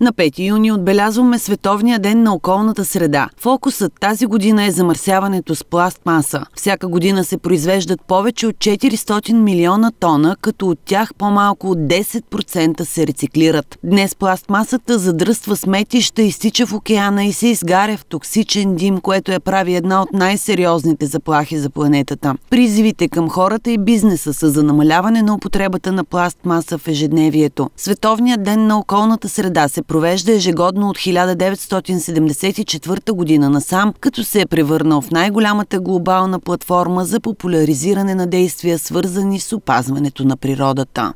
На 5 юни отбелязваме Световния ден на околната среда. Фокусът тази година е замърсяването с пластмаса. Всяка година се произвеждат повече от 400 милиона тона, като от тях по-малко от 10% се рециклират. Днес пластмасата задръства сметища, изтича в океана и се изгаря в токсичен дим, което я прави една от най-сериозните заплахи за планетата. Призивите към хората и бизнеса са за намаляване на употребата на пластмаса в ежедневието. Световният ден на околната среда се провежда ежегодно от 1974 година насам, като се е превърнал в най-голямата глобална платформа за популяризиране на действия, свързани с опазването на природата.